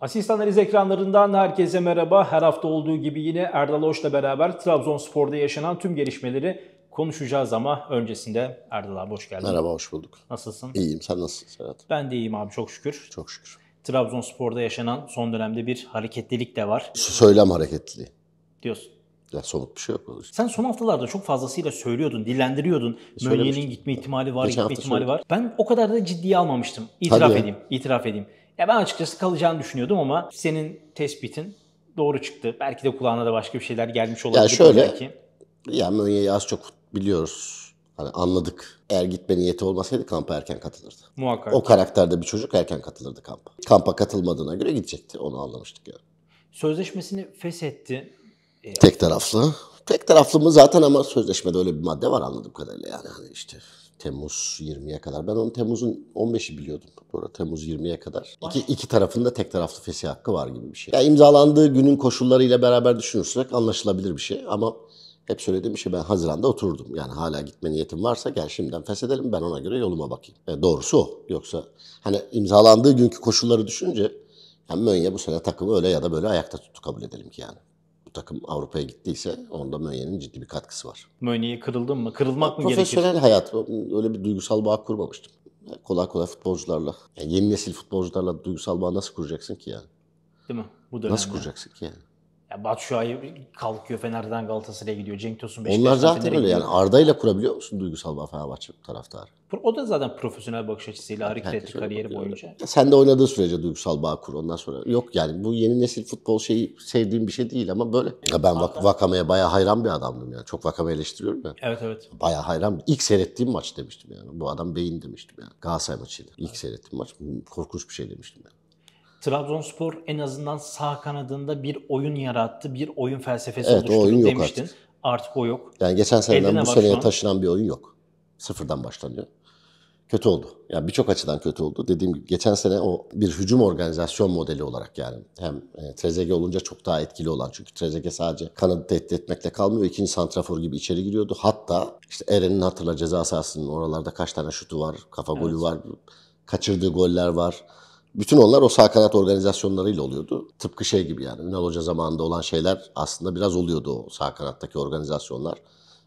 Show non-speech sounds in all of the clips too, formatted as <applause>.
Asistan Analiz ekranlarından herkese merhaba. Her hafta olduğu gibi yine Erdal Hoç'la beraber Trabzonspor'da yaşanan tüm gelişmeleri konuşacağız ama öncesinde Erdal abi hoş geldin. Merhaba hoş bulduk. Nasılsın? İyiyim sen nasılsın Serhat? Ben de iyiyim abi çok şükür. Çok şükür. Trabzonspor'da yaşanan son dönemde bir hareketlilik de var. Söylem hareketliliği. Diyorsun. Ya somut bir şey yok. Sen son haftalarda çok fazlasıyla söylüyordun, dillendiriyordun. E, Mölye'nin gitme ihtimali var, Geçen gitme ihtimali söyledim. var. Ben o kadar da ciddiye almamıştım. İtiraf Tabii edeyim, ya. itiraf edeyim. Ya ben açıkçası kalacağını düşünüyordum ama senin tespitin doğru çıktı. Belki de kulağına da başka bir şeyler gelmiş olabilir. Ya şöyle, belki. ya Mönye'yi az çok biliyoruz. Hani anladık. Eğer gitme niyeti olmasaydı kampa erken katılırdı. Muhakkak. O karakterde bir çocuk erken katılırdı kampa. Kampa katılmadığına göre gidecekti. Onu anlamıştık yani. Sözleşmesini feshetti. Ee, Tek taraflı. Tek taraflı mı zaten ama sözleşmede öyle bir madde var anladığım kadarıyla yani. Hani işte Temmuz 20'ye kadar. Ben onu Temmuz'un 15'i biliyordum. Doğru Temmuz 20'ye kadar. İki, iki tarafında tek taraflı fesih hakkı var gibi bir şey. Ya yani imzalandığı günün koşullarıyla beraber düşünürsek anlaşılabilir bir şey ama hep söylediğim şey ben Haziran'da otururdum. Yani hala gitme niyetim varsa gel şimdiden feshedelim ben ona göre yoluma bakayım. E, doğrusu o. Yoksa hani imzalandığı günkü koşulları düşünce yani Mönye bu sene takımı öyle ya da böyle ayakta tuttu kabul edelim ki yani bu takım Avrupa'ya gittiyse onda Mönye'nin ciddi bir katkısı var. Mönye'ye kırıldın mı? Kırılmak mı gerekir? Profesyonel hayat. Öyle bir duygusal bağ kurmamıştım. Kolay kolay futbolcularla, yani yeni nesil futbolcularla duygusal bağ nasıl kuracaksın ki yani? Değil mi? Bu dönemde. Nasıl kuracaksın ki yani? Ya Batu Şua'yı kalkıyor Fener'den Galatasaray'a gidiyor. Cenk Tosun Beşiktaş'tan Onlar zaten Fener'e öyle yani gidiyor. Arda ile kurabiliyor musun duygusal bağ Fenerbahçe taraftarı? O da zaten profesyonel bakış açısıyla hareket Herkes etti öyle kariyeri boyunca. Sen de oynadığı sürece duygusal bağ kur ondan sonra. Yok yani bu yeni nesil futbol şeyi sevdiğim bir şey değil ama böyle. Ya ben vak- Vakame'ye bayağı hayran bir adamdım yani. Çok Vakame eleştiriyorum ya. Evet evet. Bayağı hayran. İlk seyrettiğim maç demiştim yani. Bu adam beyin demiştim yani. Galatasaray maçıydı. İlk seyrettiğim maç. Korkunç bir şey demiştim yani. Trabzonspor en azından sağ kanadında bir oyun yarattı, bir oyun felsefesi evet, oluşturdu o oyun yok demiştin. Artık. artık o yok. Yani geçen seneden Eline bu başlan... seneye taşınan bir oyun yok. Sıfırdan başlanıyor. Kötü oldu. Yani birçok açıdan kötü oldu. Dediğim gibi geçen sene o bir hücum organizasyon modeli olarak yani hem e, Trezege olunca çok daha etkili olan çünkü Trezege sadece kanadı tehdit etmekle kalmıyor. İkinci santrafor gibi içeri giriyordu. Hatta işte Eren'in hatırla ceza sahasının oralarda kaç tane şutu var, kafa evet. golü var, kaçırdığı goller var. Bütün onlar o sağ kanat organizasyonlarıyla oluyordu. Tıpkı şey gibi yani Ünal Hoca zamanında olan şeyler aslında biraz oluyordu o sağ kanattaki organizasyonlar.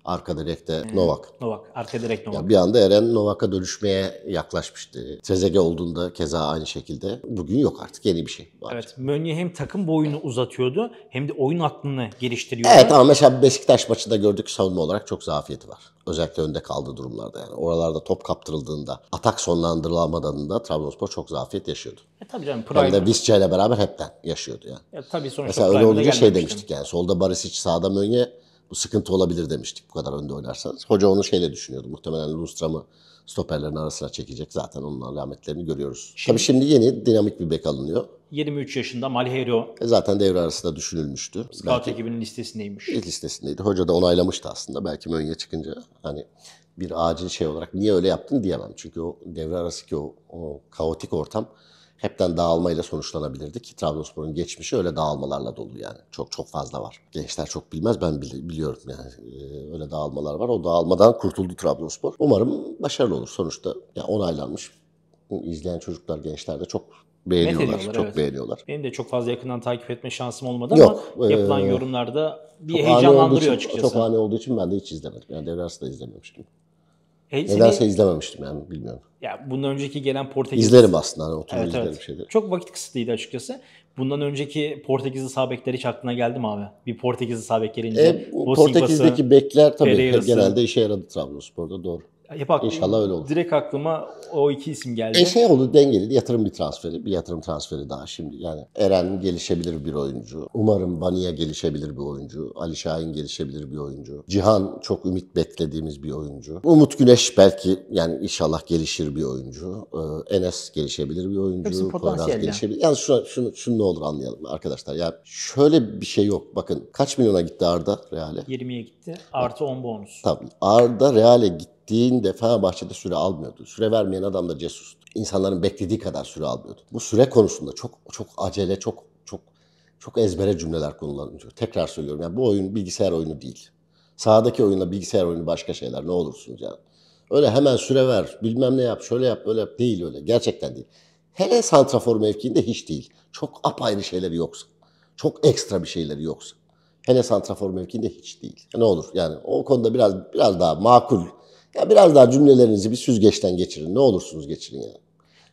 Arka direkte hmm. Ee, Novak. Novak, arka direkt Novak. Ya bir anda Eren Novak'a dönüşmeye yaklaşmıştı. Trezege olduğunda keza aynı şekilde. Bugün yok artık yeni bir şey. Var. Evet, Mönye hem takım boyunu uzatıyordu hem de oyun aklını geliştiriyordu. Evet ama mesela Beşiktaş maçında gördük savunma olarak çok zafiyeti var. Özellikle önde kaldığı durumlarda yani. Oralarda top kaptırıldığında, atak sonlandırılamadığında Trabzonspor çok zafiyet yaşıyordu. E tabii canım. Prime. Hem de Visca ile beraber hepten yaşıyordu yani. E, tabii sonuçta Mesela öyle olunca şey demiştik yani. Solda Barisic, sağda Mönye bu sıkıntı olabilir demiştik bu kadar önde oynarsanız. Hoca onu şeyle düşünüyordu. Muhtemelen Lundstrom'u stoperlerin arasına çekecek. Zaten onun alametlerini görüyoruz. Şimdi, Tabii şimdi yeni dinamik bir bek alınıyor. 23 yaşında Malheiro. E zaten devre arasında düşünülmüştü. Scout Belki ekibinin listesindeymiş. Listesindeydi. Hoca da onaylamıştı aslında. Belki Mönye çıkınca hani bir acil şey olarak niye öyle yaptın diyemem. Çünkü o devre arası ki o, o kaotik ortam hepten dağılmayla sonuçlanabilirdi ki Trabzonspor'un geçmişi öyle dağılmalarla dolu yani. Çok çok fazla var. Gençler çok bilmez ben bili biliyorum yani. Ee, öyle dağılmalar var. O dağılmadan kurtuldu Trabzonspor. Umarım başarılı olur sonuçta. Yani onaylanmış. İzleyen çocuklar, gençler de çok beğeniyorlar. Çok evet. beğeniyorlar. Benim de çok fazla yakından takip etme şansım olmadı Yok, ama yapılan ee, yorumlarda bir heyecanlandırıyor için, açıkçası. Çok ani olduğu için ben de hiç izlemedim. Yani devre arasında izlememiştim. Nedense Nedense izlememiştim yani bilmiyorum. Ya bundan önceki gelen Portekiz... İzlerim aslında hani oturup evet, izlerim evet. şeyleri. Çok vakit kısıtlıydı açıkçası. Bundan önceki Portekizli sabekler hiç aklına geldi mi abi? Bir Portekizli sabek gelince. E, Portekiz'deki bekler tabii Pereira'sı. genelde işe yaradı Trabzonspor'da doğru hep aklıma, İnşallah öyle olur. Direkt aklıma o iki isim geldi. E şey oldu dengeli yatırım bir transferi, bir yatırım transferi daha şimdi. Yani Eren gelişebilir bir oyuncu. Umarım Bani'ye gelişebilir bir oyuncu. Ali Şahin gelişebilir bir oyuncu. Cihan çok ümit beklediğimiz bir oyuncu. Umut Güneş belki yani inşallah gelişir bir oyuncu. Ee, Enes gelişebilir bir oyuncu. Hepsi potansiyel yani. gelişebilir. Yani şunu, şunu, şunu ne olur anlayalım arkadaşlar. Ya yani şöyle bir şey yok. Bakın kaç milyona gitti Arda Real'e? 20'ye gitti. Artı 10 bonus. Tabii. Arda Real'e gitti gittiğinde Fenerbahçe'de süre almıyordu. Süre vermeyen adam da Cesus'tu. İnsanların beklediği kadar süre almıyordu. Bu süre konusunda çok çok acele, çok çok çok ezbere cümleler kullanılıyor. Tekrar söylüyorum yani bu oyun bilgisayar oyunu değil. Sağdaki oyunla bilgisayar oyunu başka şeyler ne olursunuz yani. Öyle hemen süre ver, bilmem ne yap, şöyle yap, böyle yap. Değil öyle. Gerçekten değil. Hele santrafor mevkiinde hiç değil. Çok apayrı şeyleri yoksa. Çok ekstra bir şeyleri yoksa. Hele santrafor mevkiinde hiç değil. Ne olur yani o konuda biraz biraz daha makul ya biraz daha cümlelerinizi bir süzgeçten geçirin. Ne olursunuz geçirin ya.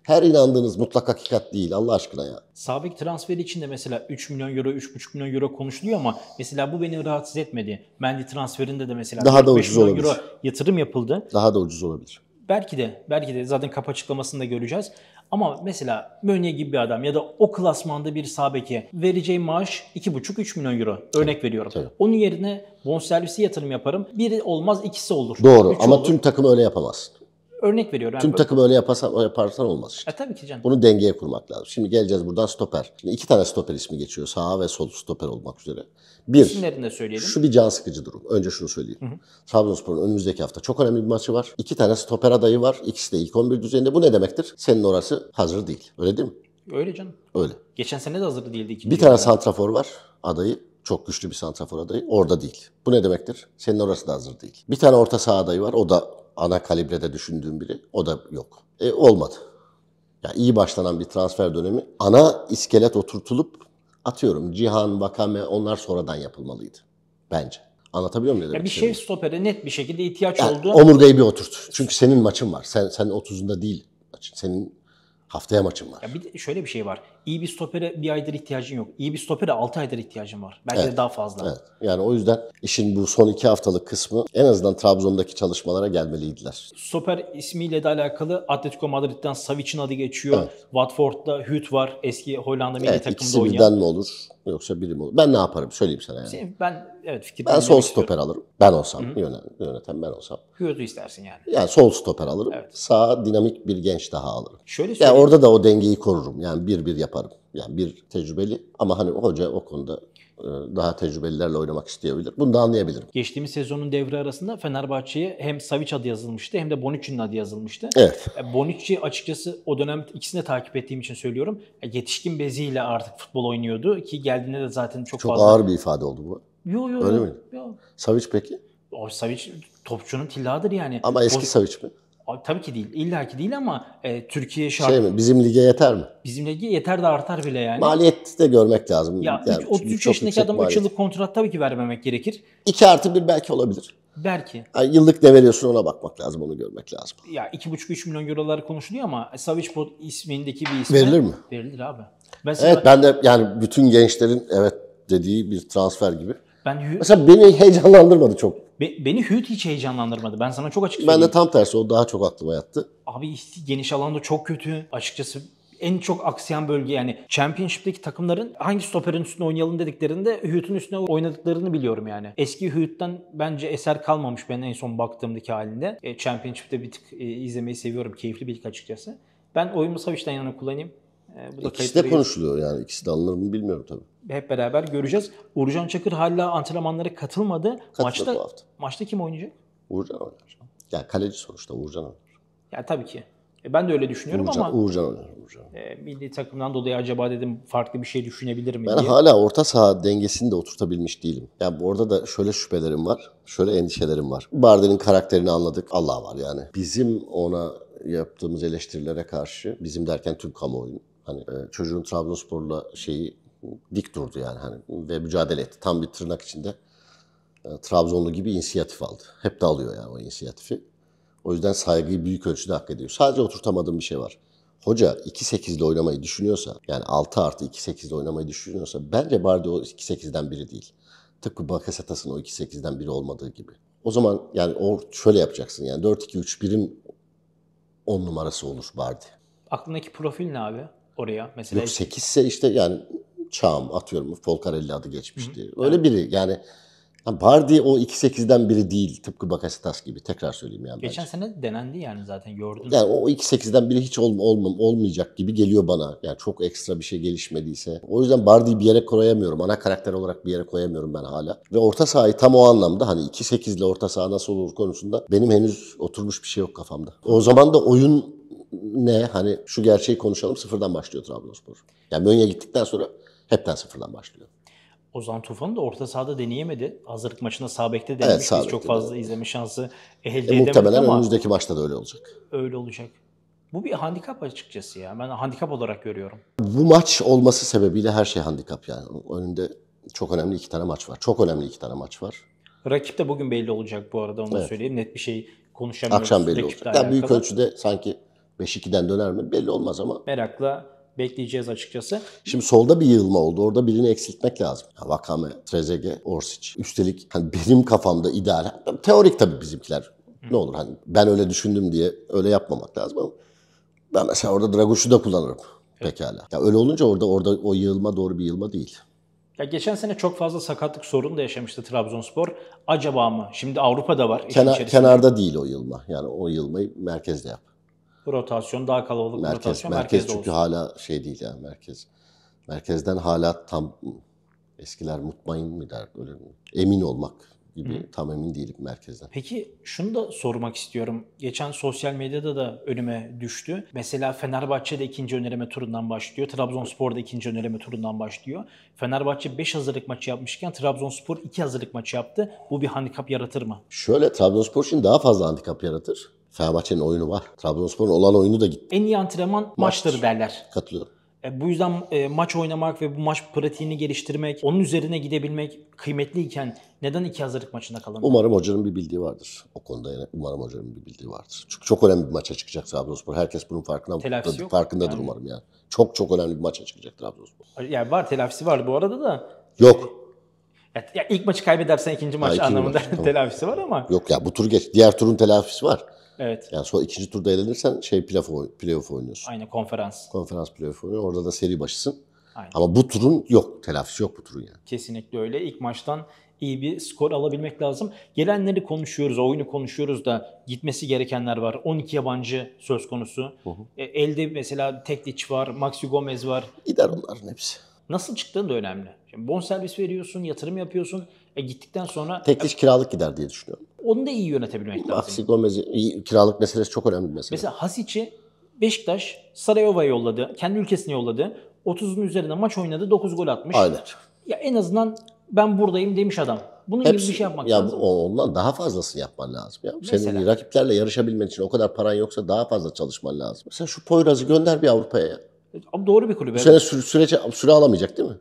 Her inandığınız mutlak hakikat değil Allah aşkına ya. Sabık transfer için de mesela 3 milyon euro, 3,5 milyon euro konuşuluyor ama mesela bu beni rahatsız etmedi. Mendy transferinde de mesela daha da ucuz milyon olabilir. euro yatırım yapıldı. Daha da ucuz olabilir. Belki de, belki de zaten kapa açıklamasında da göreceğiz. Ama mesela Mönye gibi bir adam ya da o klasmanda bir sabeki vereceği maaş 2,5-3 milyon euro. Örnek veriyorum. Tabii. Onun yerine bonservisi yatırım yaparım. Biri olmaz ikisi olur. Doğru Üç ama olur. tüm takım öyle yapamaz örnek veriyorum. Tüm takım öyle yaparsa yaparsan olmaz işte. E, tabii ki canım. Bunu dengeye kurmak lazım. Şimdi geleceğiz buradan stoper. Şimdi iki tane stoper ismi geçiyor. Sağ ve sol stoper olmak üzere. Bir, İsimlerini de söyleyelim. şu bir can sıkıcı durum. Önce şunu söyleyeyim. Hı hı. Trabzonspor'un önümüzdeki hafta çok önemli bir maçı var. İki tane stoper adayı var. İkisi de ilk 11 düzeyinde. Bu ne demektir? Senin orası hazır değil. Öyle değil mi? Öyle canım. Öyle. Geçen sene de hazır değildi. Bir tane santrafor var adayı. Çok güçlü bir santrafor adayı. Orada değil. Bu ne demektir? Senin orası da hazır değil. Bir tane orta saha adayı var. O da ana kalibrede düşündüğüm biri. O da yok. E, olmadı. Yani iyi başlanan bir transfer dönemi. Ana iskelet oturtulup atıyorum Cihan, Vakame onlar sonradan yapılmalıydı. Bence. Anlatabiliyor muyum? Ya bir şey stopere net bir şekilde ihtiyaç yani, oldu. Omurgayı bir oturt. Çünkü senin maçın var. Sen sen 30'unda değil. Senin Haftaya maçım var. Ya bir de şöyle bir şey var. İyi bir stopere bir aydır ihtiyacın yok. İyi bir stopere 6 aydır ihtiyacın var. Belki evet. de daha fazla. Evet. Yani o yüzden işin bu son 2 haftalık kısmı en azından Trabzon'daki çalışmalara gelmeliydiler. Stoper ismiyle de alakalı Atletico Madrid'den Savic'in adı geçiyor. Evet. Watford'da Hüt var. Eski Hollanda milli evet, takımda oynuyor. Evet birden mi olur? Yoksa birim olur. Ben ne yaparım? Söyleyeyim sana yani. Şey, ben evet fikir Ben sol stoper alırım. Ben olsam, Hı-hı. yöneten, yöneten ben olsam. Hüyudu istersin yani. Yani sol stoper alırım. Evet. Sağ dinamik bir genç daha alırım. Şöyle söyleyeyim. Yani orada da o dengeyi korurum. Yani bir bir yaparım. Yani bir tecrübeli ama hani hoca o konuda e, daha tecrübelilerle oynamak isteyebilir. Bunu da anlayabilirim. Geçtiğimiz sezonun devre arasında Fenerbahçe'ye hem Savic adı yazılmıştı hem de Bonucci'nin adı yazılmıştı. Evet. E, Bonucci açıkçası o dönem ikisini de takip ettiğim için söylüyorum. E, yetişkin beziyle artık futbol oynuyordu ki geldiğinde de zaten çok, çok fazla... Çok ağır bir ifade oldu bu. Yok yok. Öyle yo, mi? Yo. Savic peki? O Savic topçunun tilladır yani. Ama eski Savic mi? Tabii ki değil. İlla ki değil ama e, Türkiye şart... Şey mi? Bizim lige yeter mi? Bizim lige yeter de artar bile yani. Maliyet de görmek lazım. Ya yani, 33 yaşındaki adam 3 yıllık kontrat tabii ki vermemek gerekir. 2 artı 1 belki olabilir. Belki. Yani yıllık ne veriyorsun ona bakmak lazım, onu görmek lazım. Ya 2,5-3 milyon eurolar konuşuluyor ama Savage Pod ismindeki bir isim Verilir mi? Verilir abi. Ben evet ben de yani bütün gençlerin evet dediği bir transfer gibi. Ben Mesela beni heyecanlandırmadı çok Be- beni Hüt hiç heyecanlandırmadı. Ben sana çok açık söyleyeyim. Ben de tam tersi. O daha çok aklıma yattı. Abi geniş alanda çok kötü. Açıkçası en çok aksayan bölge yani Championship'teki takımların hangi stoperin üstüne oynayalım dediklerinde Hüyüt'ün üstüne oynadıklarını biliyorum yani. Eski Hüyüt'ten bence eser kalmamış ben en son baktığımdaki halinde. E, Championship'te bir tık e, izlemeyi seviyorum. Keyifli bir lig açıkçası. Ben oyunu Savic'den yana kullanayım. E, bu da ikisi de konuşuluyor yani. ikisi de alınır mı bilmiyorum tabii. Hep beraber göreceğiz. Uğurcan Çakır hala antrenmanlara katılmadı. Katılır maçta, bu hafta. Maçta kim oynayacak? Uğurcan oynar. Yani kaleci sonuçta Uğurcan oynar. Yani tabii ki. E, ben de öyle düşünüyorum Uğurcan, ama. Uğurcan oynar. Uğurcan. E, milli takımdan dolayı acaba dedim farklı bir şey düşünebilir mi ben diye. Ben hala orta saha dengesini de oturtabilmiş değilim. Yani orada da şöyle şüphelerim var. Şöyle endişelerim var. Barden'in karakterini anladık. Allah var yani. Bizim ona yaptığımız eleştirilere karşı, bizim derken tüm kamuoyunun Hani e, çocuğun Trabzonspor'la şeyi dik durdu yani hani ve mücadele etti. Tam bir tırnak içinde e, Trabzonlu gibi inisiyatif aldı. Hep de alıyor yani o inisiyatifi. O yüzden saygıyı büyük ölçüde hak ediyor. Sadece oturtamadığım bir şey var. Hoca 2-8 oynamayı düşünüyorsa yani 6 artı 2-8 oynamayı düşünüyorsa bence Bardi o 2-8'den biri değil. Tıpkı Bakasetas'ın o 2-8'den biri olmadığı gibi. O zaman yani o şöyle yapacaksın yani 4-2-3-1'in 10 numarası olur Bardi. Aklındaki profil ne abi? oraya mesela? Yok 8 ise işte yani Çağım atıyorum Folcarelli adı geçmişti. Öyle evet. biri yani Bardi o 2.8'den biri değil tıpkı Bakasitas gibi tekrar söyleyeyim yani. Geçen bence. sene denendi yani zaten gördüm. Yani o 2.8'den biri hiç ol, olmam, olmayacak gibi geliyor bana. Yani çok ekstra bir şey gelişmediyse. O yüzden Bardi'yi bir yere koyamıyorum. Ana karakter olarak bir yere koyamıyorum ben hala. Ve orta sahayı tam o anlamda hani 2.8 ile orta saha nasıl olur konusunda benim henüz oturmuş bir şey yok kafamda. O zaman da oyun ne hani şu gerçeği konuşalım sıfırdan başlıyor Trabzonspor. Yani Mönye gittikten sonra hepten sıfırdan başlıyor. Ozan Tufan'ı da orta sahada deneyemedi. Hazırlık maçında sağ bekte denemişti. Evet, çok fazla de. izleme şansı e, elde e, edemedik muhtemelen ama... önümüzdeki maçta da öyle olacak. Öyle olacak. Bu bir handikap açıkçası ya. Ben handikap olarak görüyorum. Bu maç olması sebebiyle her şey handikap yani. Önünde çok önemli iki tane maç var. Çok önemli iki tane maç var. Rakip de bugün belli olacak bu arada onu evet. söyleyeyim. Net bir şey konuşamıyoruz. Akşam belli olacak. Daha büyük ölçüde sanki 5-2'den döner mi belli olmaz ama. Merakla bekleyeceğiz açıkçası. Şimdi solda bir yığılma oldu. Orada birini eksiltmek lazım. Vakame, Trezege, Orsic. Üstelik hani benim kafamda ideal. Teorik tabii bizimkiler. Ne olur hani ben öyle düşündüm diye öyle yapmamak lazım ama ben mesela orada Dragoş'u da kullanırım. Evet. Pekala. Ya öyle olunca orada orada o yığılma doğru bir yığılma değil. Ya geçen sene çok fazla sakatlık sorunu da yaşamıştı Trabzonspor. Acaba mı? Şimdi Avrupa'da var. Kenar, kenarda değil o yılma. Yani o yılmayı merkezde yap rotasyon daha kalabalık merkez, rotasyon merkez merkezde çünkü olsun. hala şey değil yani merkez. Merkezden hala tam eskiler mutmain mi der öyle mi? Emin olmak gibi Hı. tam emin değilim merkezden. Peki şunu da sormak istiyorum. Geçen sosyal medyada da önüme düştü. Mesela Fenerbahçe de ikinci önereme turundan başlıyor. Trabzonspor da ikinci önereme turundan başlıyor. Fenerbahçe 5 hazırlık maçı yapmışken Trabzonspor 2 hazırlık maçı yaptı. Bu bir handikap yaratır mı? Şöyle Trabzonspor için daha fazla handikap yaratır. Fenerbahçe'nin oyunu var. Trabzonspor'un olan oyunu da gitti. En iyi antrenman Maç. maçları derler. Katılıyorum. E, bu yüzden e, maç oynamak ve bu maç pratiğini geliştirmek, onun üzerine gidebilmek kıymetliyken neden iki hazırlık maçında kalamıyor? Umarım hocanın bir bildiği vardır. O konuda yani umarım hocanın bir bildiği vardır. Çünkü çok önemli bir maça çıkacak Trabzonspor. Herkes bunun farkına, da, farkındadır yani. umarım yani. Çok çok önemli bir maça çıkacak Trabzonspor. Yani var telafisi var bu arada da. Yok. Ya, ya ilk maçı kaybedersen ikinci maç ha, ikinci anlamında maç, <laughs> tamam. telafisi var ama. Yok ya bu tur geç. Diğer turun telafisi var. Evet. Yani son ikinci turda elenirsen şey playoff, playoff oynuyorsun. Aynı konferans. Konferans playoff oynuyor. Orada da seri başısın. Aynen. Ama bu turun yok. Telafisi yok bu turun yani. Kesinlikle öyle. İlk maçtan iyi bir skor alabilmek lazım. Gelenleri konuşuyoruz, oyunu konuşuyoruz da gitmesi gerekenler var. 12 yabancı söz konusu. Hı hı. E, elde mesela Tekliç var, Maxi Gomez var. Gider onların hepsi. Nasıl çıktığın da önemli. Şimdi bon servis veriyorsun, yatırım yapıyorsun. E gittikten sonra... tekliş kiralık gider diye düşünüyorum. Onu da iyi yönetebilmek lazım. Maxi Gomez'i kiralık meselesi çok önemli bir mesele. Mesela Hasic'i Beşiktaş Sarayova'ya yolladı. Kendi ülkesine yolladı. 30'un üzerinde maç oynadı. 9 gol atmış. Aynen. Ya en azından ben buradayım demiş adam. Bunun Hepsi, gibi bir şey yapmak ya lazım. Ondan daha fazlasını yapman lazım. Ya. Mesela. Senin rakiplerle yarışabilmen için o kadar paran yoksa daha fazla çalışman lazım. Mesela şu Poyraz'ı gönder bir Avrupa'ya ya. doğru bir kulübe. Bu sene süre, sürece, süre alamayacak değil mi?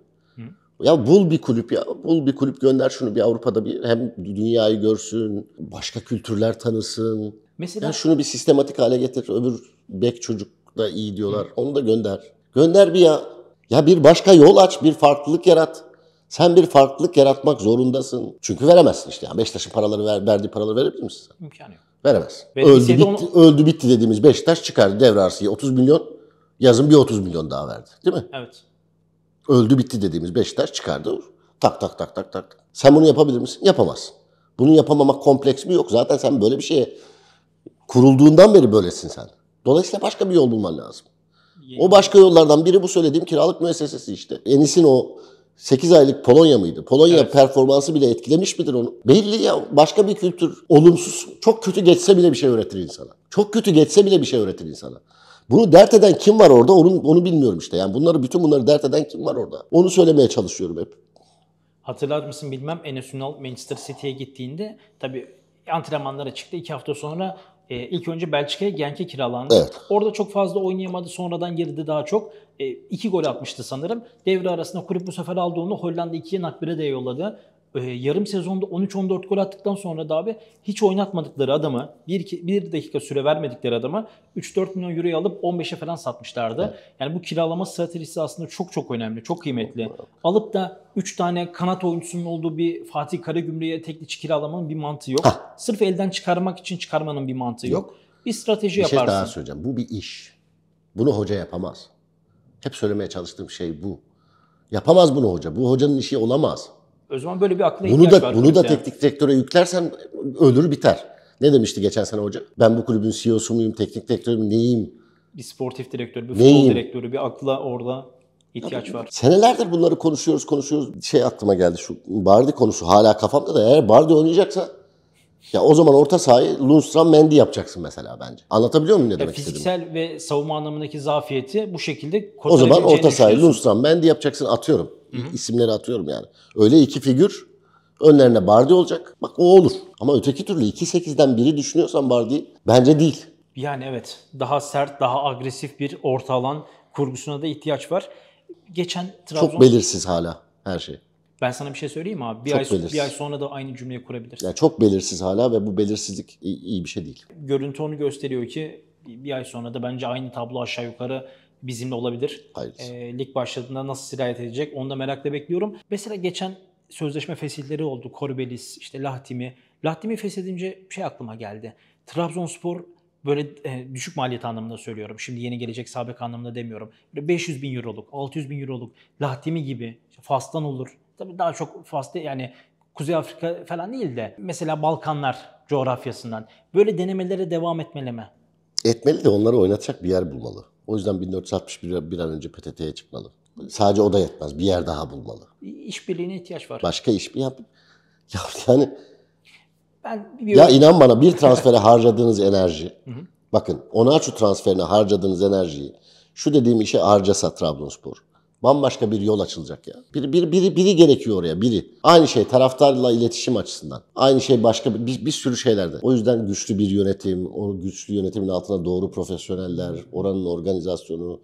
Ya bul bir kulüp ya. Bul bir kulüp gönder şunu bir Avrupa'da bir hem dünyayı görsün, başka kültürler tanısın. Mesela yani şunu bir sistematik hale getir. Öbür bek çocuk da iyi diyorlar. Hı. Onu da gönder. Gönder bir ya. Ya bir başka yol aç, bir farklılık yarat. Sen bir farklılık yaratmak zorundasın. Çünkü veremezsin işte. Yani Beşiktaş'ın paraları ver, verdiği paraları verebilir misin? İmkanı yok. Veremez. öldü bitti, onu... öldü bitti dediğimiz Beşiktaş çıkardı devre arsayı 30 milyon. Yazın bir 30 milyon daha verdi. Değil mi? Evet öldü bitti dediğimiz Beşiktaş çıkardı. Tak tak tak tak tak. Sen bunu yapabilir misin? Yapamazsın. Bunu yapamamak kompleks mi? Yok. Zaten sen böyle bir şeye kurulduğundan beri böylesin sen. Dolayısıyla başka bir yol bulman lazım. O başka yollardan biri bu söylediğim kiralık müessesesi işte. Enis'in o 8 aylık Polonya mıydı? Polonya evet. performansı bile etkilemiş midir onu? Belli ya başka bir kültür olumsuz çok kötü geçse bile bir şey öğretir insana. Çok kötü geçse bile bir şey öğretir insana. Bunu dert eden kim var orada onu, onu bilmiyorum işte. Yani bunları bütün bunları dert eden kim var orada? Onu söylemeye çalışıyorum hep. Hatırlar mısın bilmem Enes Ünal Manchester City'ye gittiğinde tabii antrenmanlara çıktı. iki hafta sonra e, ilk önce Belçika'ya Genk'e kiralandı. Evet. Orada çok fazla oynayamadı. Sonradan girdi daha çok. E, iki gol atmıştı sanırım. Devre arasında kulüp bu sefer aldı onu. Hollanda 2'ye Nakbire de yolladı. E, yarım sezonda 13-14 gol attıktan sonra da abi hiç oynatmadıkları adamı, 1 dakika süre vermedikleri adama 3-4 milyon euroya alıp 15'e falan satmışlardı. Evet. Yani bu kiralama stratejisi aslında çok çok önemli, çok kıymetli. Evet. Alıp da 3 tane kanat oyuncusunun olduğu bir Fatih Karagümrük'e tekniçi kiralamanın bir mantığı yok. Hah. Sırf elden çıkarmak için çıkarmanın bir mantığı yok. yok. Bir strateji bir şey yaparsın. Bir şey daha söyleyeceğim. Bu bir iş. Bunu hoca yapamaz. Hep söylemeye çalıştığım şey bu. Yapamaz bunu hoca. Bu hocanın işi olamaz. O zaman böyle bir akla bunu ihtiyaç da, var. Bunu da teknik direktöre yüklersen ölür biter. Ne demişti geçen sene hoca? Ben bu kulübün CEO'su muyum, teknik direktörü neyim? Bir sportif direktör, bir neyim? futbol direktörü, bir akla orada ihtiyaç var. Senelerdir bunları konuşuyoruz, konuşuyoruz. Şey aklıma geldi şu Bardi konusu hala kafamda da eğer Bardi oynayacaksa ya o zaman orta sahayı Lundstram Mendy yapacaksın mesela bence. Anlatabiliyor muyum ne ya demek fiziksel istediğimi? Fiziksel ve savunma anlamındaki zafiyeti bu şekilde O zaman orta sahayı Lundstram Mendy yapacaksın atıyorum. Hı hı. İsimleri atıyorum yani. Öyle iki figür önlerine Bardi olacak. Bak o olur. Ama öteki türlü 2-8'den biri düşünüyorsan Bardi bence değil. Yani evet daha sert, daha agresif bir orta alan kurgusuna da ihtiyaç var. Geçen Trabzon... Çok belirsiz hala her şey. Ben sana bir şey söyleyeyim mi abi? Bir, çok ay, belirsiz. bir ay sonra da aynı cümleyi kurabilirsin. Yani çok belirsiz hala ve bu belirsizlik iyi, iyi bir şey değil. Görüntü onu gösteriyor ki bir ay sonra da bence aynı tablo aşağı yukarı bizimle olabilir. Hayır. E, lig başladığında nasıl sirayet edecek onu da merakla bekliyorum. Mesela geçen sözleşme fesilleri oldu. Korbelis, işte Lahtimi. Lahtimi feshedince şey aklıma geldi. Trabzonspor böyle e, düşük maliyet anlamında söylüyorum. Şimdi yeni gelecek sabık anlamında demiyorum. Böyle 500 bin euroluk, 600 bin euroluk Lahtimi gibi işte Fas'tan olur. Tabii daha çok Fas'ta yani Kuzey Afrika falan değil de mesela Balkanlar coğrafyasından böyle denemelere devam etmeli mi? Etmeli de onları oynatacak bir yer bulmalı. O yüzden 1461 bir an önce PTT'ye çıkmalı. Sadece o da yetmez. Bir yer daha bulmalı. İş İşbirliğine ihtiyaç var. Başka iş mi yap? <laughs> Ya yani ben bir Ya inan bana bir transfere <laughs> harcadığınız enerji. bakın ona şu transferine harcadığınız enerjiyi şu dediğim işe harcasa Trabzonspor. Bambaşka bir yol açılacak ya. Bir, bir, biri, biri gerekiyor oraya biri. Aynı şey taraftarla iletişim açısından. Aynı şey başka bir, bir sürü şeylerde. O yüzden güçlü bir yönetim, o güçlü yönetimin altında doğru profesyoneller, oranın organizasyonu.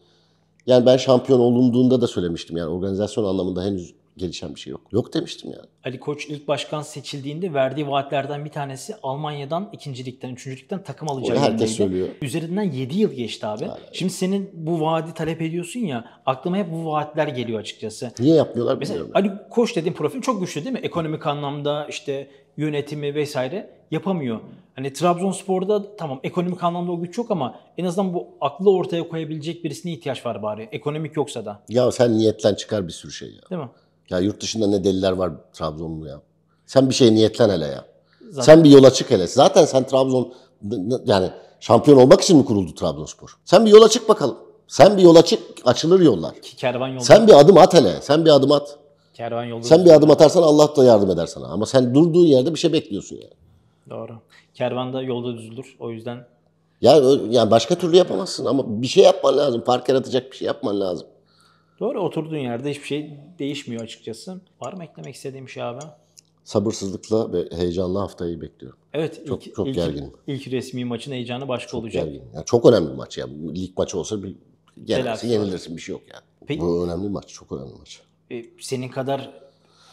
Yani ben şampiyon olunduğunda da söylemiştim. Yani organizasyon anlamında henüz gelişen bir şey yok. Yok demiştim yani. Ali Koç ilk başkan seçildiğinde verdiği vaatlerden bir tanesi Almanya'dan ikincilikten, üçüncülükten takım alacağı. Onu herkes söylüyor. Üzerinden 7 yıl geçti abi. Aynen. Şimdi senin bu vaadi talep ediyorsun ya aklıma hep bu vaatler geliyor açıkçası. Niye yapmıyorlar Mesela bilmiyorum. Ali Koç dediğin profil çok güçlü değil mi? Ekonomik anlamda işte yönetimi vesaire yapamıyor. Hani Trabzonspor'da tamam ekonomik anlamda o güç yok ama en azından bu aklı ortaya koyabilecek birisine ihtiyaç var bari. Ekonomik yoksa da. Ya sen niyetten çıkar bir sürü şey ya. Değil mi? Ya yurt dışında ne deliler var Trabzonlu ya. Sen bir şey niyetlen hele ya. Zaten. Sen bir yola çık hele. Zaten sen Trabzon yani şampiyon olmak için mi kuruldu Trabzonspor? Sen bir yola çık bakalım. Sen bir yola çık açılır yollar. Ki kervan yolda. Sen bir adım at hele. Sen bir adım at. Kervan yolda. Sen bir adım atarsan Allah da yardım eder sana. Ama sen durduğun yerde bir şey bekliyorsun yani. Doğru. Kervan da yolda düzülür. O yüzden Ya yani başka türlü yapamazsın ama bir şey yapman lazım. Parker atacak bir şey yapman lazım. Doğru oturduğun yerde hiçbir şey değişmiyor açıkçası. Var mı eklemek istediğim şey abi? Sabırsızlıkla ve heyecanla haftayı bekliyorum. Evet. Çok, ilk, çok gerginim. İlk resmi maçın heyecanı başka çok olacak. Gerginim. Yani çok önemli bir maç. Yani lig maçı olsa bir yenersin, yenilirsin bir şey yok yani. Peki, Bu önemli maç, çok önemli maç. E, senin kadar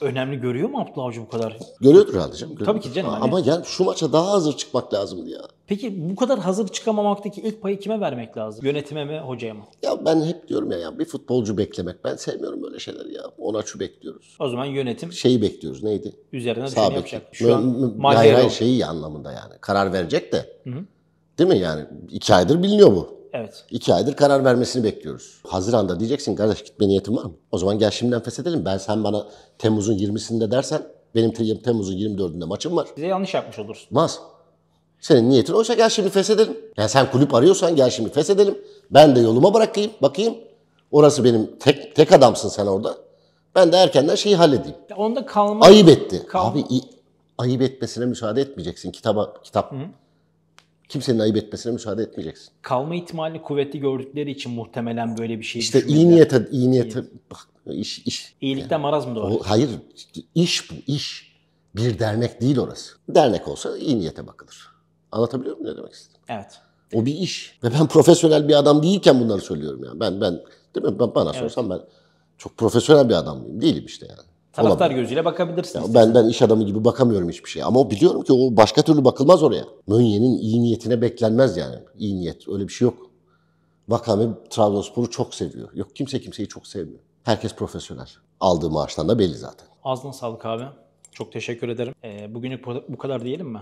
önemli görüyor mu Abdullah Avcı bu kadar? Görüyordur herhalde canım. Görüyordur. Tabii ki canım. Hani... Ama yani şu maça daha hazır çıkmak lazımdı ya. Peki bu kadar hazır çıkamamaktaki ilk payı kime vermek lazım? Yönetime mi, hocaya mı? Ya ben hep diyorum ya, ya bir futbolcu beklemek. Ben sevmiyorum böyle şeyler ya. Ona şu bekliyoruz. O zaman yönetim... Şeyi bekliyoruz neydi? Üzerine Sağ düşeni yapacak. Şu Mö- an Hayır hayır şeyi anlamında yani. Karar verecek de. Hı hı. Değil mi yani? İki aydır biliniyor bu. Evet. İki aydır karar vermesini bekliyoruz. Haziranda diyeceksin kardeş gitme niyetin var mı? O zaman gel şimdi nefes edelim. Ben sen bana Temmuz'un 20'sinde dersen benim te- Temmuz'un 24'ünde maçım var. Bize yanlış yapmış olursun. Mas. Senin niyetin oysa gel şimdi feshedelim. Ya sen kulüp arıyorsan gel şimdi feshedelim. Ben de yoluma bırakayım, bakayım. Orası benim tek tek adamsın sen orada. Ben de erkenden şeyi halledeyim. Onda kalma. Ayıp etti. Kal- Abi ayıp etmesine müsaade etmeyeceksin. Kitaba kitap Hı kimsenin ayıp etmesine müsaade etmeyeceksin. Kalma ihtimalini kuvvetli gördükleri için muhtemelen böyle bir şey İşte iyi niyete, iyi niyete, bak iş, iş. İyilikten yani, maraz mı doğar? Hayır, iş bu, iş. Bir dernek değil orası. Dernek olsa iyi niyete bakılır. Anlatabiliyor muyum ne demek istedim? Evet. O bir iş. Ve ben profesyonel bir adam değilken bunları söylüyorum yani. Ben ben değil mi? Ben, bana evet. sorsan ben çok profesyonel bir adam mıyım? Değilim işte yani. Taraftar Olabilir. gözüyle bakabilirsiniz. Ben ben iş adamı gibi bakamıyorum hiçbir şeye. Ama biliyorum ki o başka türlü bakılmaz oraya. Mönye'nin iyi niyetine beklenmez yani. İyi niyet öyle bir şey yok. Vakame Trabzonspor'u çok seviyor. Yok kimse kimseyi çok sevmiyor. Herkes profesyonel. Aldığı maaştan da belli zaten. Ağzına sağlık abi. Çok teşekkür ederim. Ee, bugünlük bu kadar diyelim mi?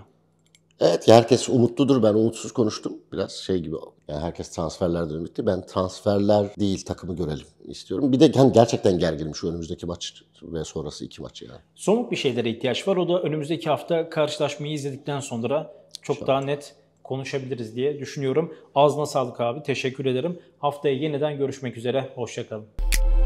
Evet herkes umutludur. Ben umutsuz konuştum. Biraz şey gibi yani herkes transferlerden bitti. Ben transferler değil takımı görelim istiyorum. Bir de hani gerçekten gerginim şu önümüzdeki maç ve sonrası iki maçı. yani. Somut bir şeylere ihtiyaç var. O da önümüzdeki hafta karşılaşmayı izledikten sonra çok Şu daha an. net konuşabiliriz diye düşünüyorum. Ağzına sağlık abi. Teşekkür ederim. Haftaya yeniden görüşmek üzere. Hoşçakalın.